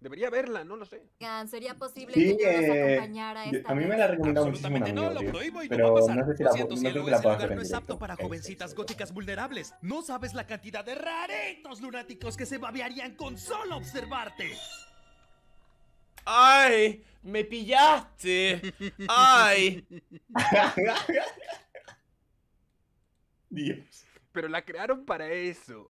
Debería verla, no lo sé. Sería posible que yo nos acompañara esta A mí me la recomendaron Absolutamente no, amigo, lo prohíbo y pero no va a pasar. sé si la, no la ese lugar no es apto para jovencitas góticas vulnerables. No sabes la cantidad de raritos lunáticos que se babearían con solo observarte. ¡Ay! ¡Me pillaste! ¡Ay! Dios. Pero la crearon para eso.